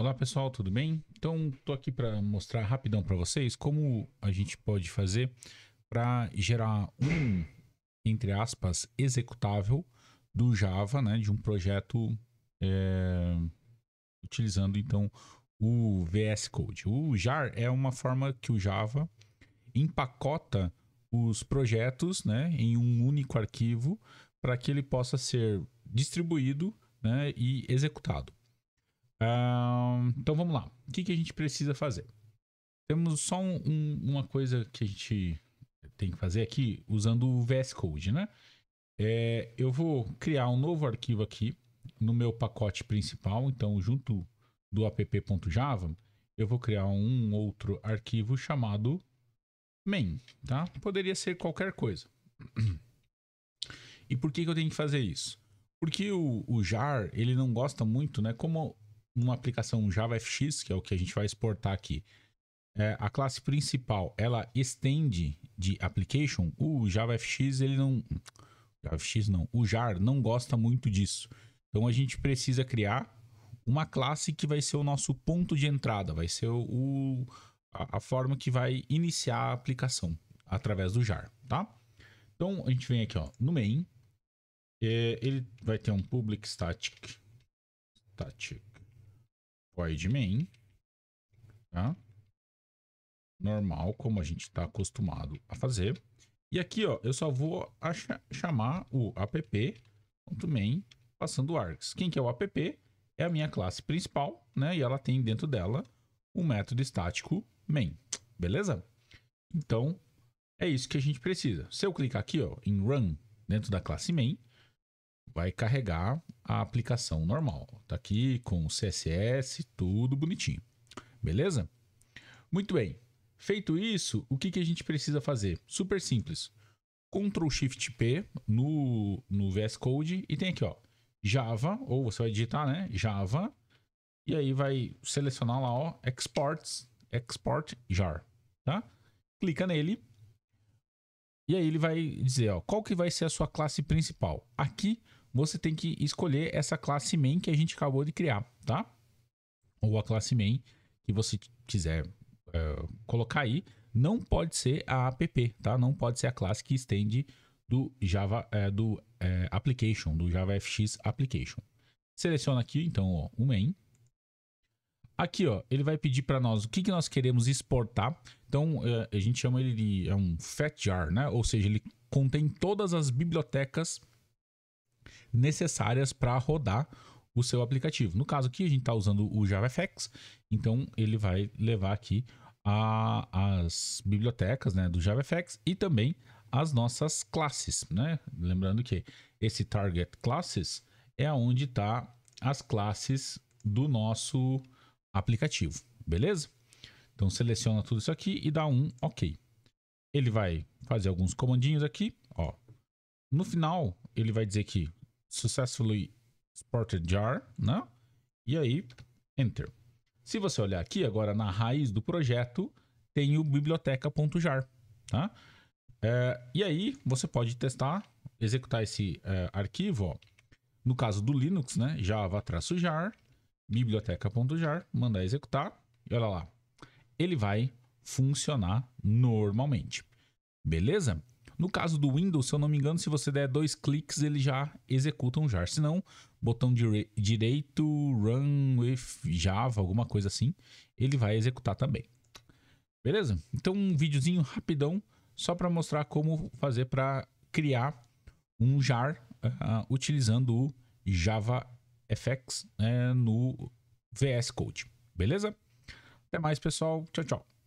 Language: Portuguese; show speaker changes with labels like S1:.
S1: Olá pessoal, tudo bem? Então estou aqui para mostrar rapidão para vocês como a gente pode fazer para gerar um, entre aspas, executável do Java, né, de um projeto é, utilizando então o VS Code. O JAR é uma forma que o Java empacota os projetos né, em um único arquivo para que ele possa ser distribuído né, e executado. Uh, então vamos lá. O que, que, a gente precisa fazer? Temos só um, um, uma coisa que a gente tem que fazer aqui usando o VS Code, né? É, eu vou criar um novo arquivo aqui no meu pacote principal. Então, junto do app.java, eu vou criar um outro arquivo chamado main, tá? Poderia ser qualquer coisa. E por que, que eu tenho que fazer isso? Porque o, o jar, ele não gosta muito, né? Como numa aplicação JavaFX, que é o que a gente vai exportar aqui, é, a classe principal, ela estende de application, o JavaFX, ele não... JavaFX não, o JAR não gosta muito disso. Então, a gente precisa criar uma classe que vai ser o nosso ponto de entrada, vai ser o, a, a forma que vai iniciar a aplicação através do JAR, tá? Então, a gente vem aqui ó, no main, é, ele vai ter um public static, static void main, tá? Normal, como a gente está acostumado a fazer. E aqui, ó, eu só vou chamar o app.main passando args. Quem que é o app? É a minha classe principal, né? E ela tem dentro dela um método estático main, beleza? Então, é isso que a gente precisa. Se eu clicar aqui, ó, em run dentro da classe main, vai carregar a aplicação normal. Tá aqui com o CSS, tudo bonitinho. Beleza? Muito bem. Feito isso, o que, que a gente precisa fazer? Super simples. Ctrl Shift P no, no VS Code e tem aqui, ó, Java, ou você vai digitar, né? Java, e aí vai selecionar lá, ó, Exports, Export Jar, tá? Clica nele, e aí ele vai dizer, ó, qual que vai ser a sua classe principal. Aqui, você tem que escolher essa classe main que a gente acabou de criar, tá? Ou a classe main que você quiser uh, colocar aí, não pode ser a app, tá? Não pode ser a classe que estende do Java, uh, do uh, application, do Java FX application. Seleciona aqui, então, ó, o main. Aqui, ó, ele vai pedir para nós o que, que nós queremos exportar. Então, a gente chama ele de é um fat jar, né? Ou seja, ele contém todas as bibliotecas necessárias para rodar o seu aplicativo. No caso aqui, a gente está usando o JavaFX, então ele vai levar aqui a, as bibliotecas né, do JavaFX e também as nossas classes. Né? Lembrando que esse target classes é onde está as classes do nosso aplicativo, beleza? Então seleciona tudo isso aqui e dá um OK. Ele vai fazer alguns comandinhos aqui, ó. No final, ele vai dizer que successfully exported jar, né? E aí, enter. Se você olhar aqui agora na raiz do projeto, tem o biblioteca.jar, tá? É, e aí você pode testar, executar esse é, arquivo, ó. no caso do Linux, né? Java-jar, biblioteca.jar, mandar executar, e olha lá, ele vai funcionar normalmente. Beleza? No caso do Windows, se eu não me engano, se você der dois cliques, ele já executa um jar. Se não, botão dire direito, run with Java, alguma coisa assim, ele vai executar também. Beleza? Então, um videozinho rapidão, só para mostrar como fazer para criar um jar uh, utilizando o JavaFX uh, né, no VS Code. Beleza? Até mais, pessoal. Tchau, tchau.